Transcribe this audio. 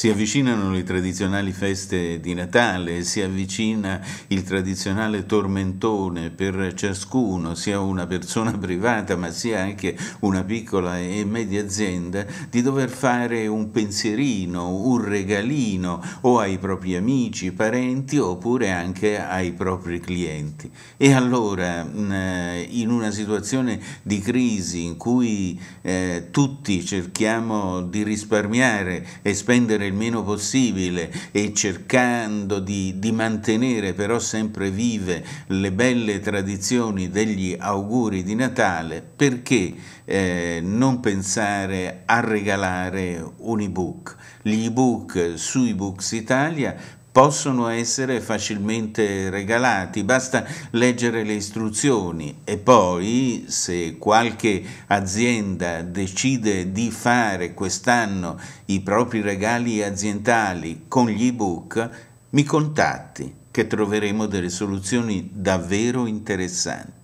Si avvicinano le tradizionali feste di Natale, si avvicina il tradizionale tormentone per ciascuno, sia una persona privata ma sia anche una piccola e media azienda, di dover fare un pensierino, un regalino o ai propri amici, parenti oppure anche ai propri clienti. E allora in una situazione di crisi in cui eh, tutti cerchiamo di risparmiare e spendere il meno possibile e cercando di, di mantenere però sempre vive le belle tradizioni degli auguri di Natale, perché eh, non pensare a regalare un ebook? Gli ebook su eBooks Italia possono essere facilmente regalati, basta leggere le istruzioni e poi se qualche azienda decide di fare quest'anno i propri regali aziendali con gli ebook, mi contatti che troveremo delle soluzioni davvero interessanti.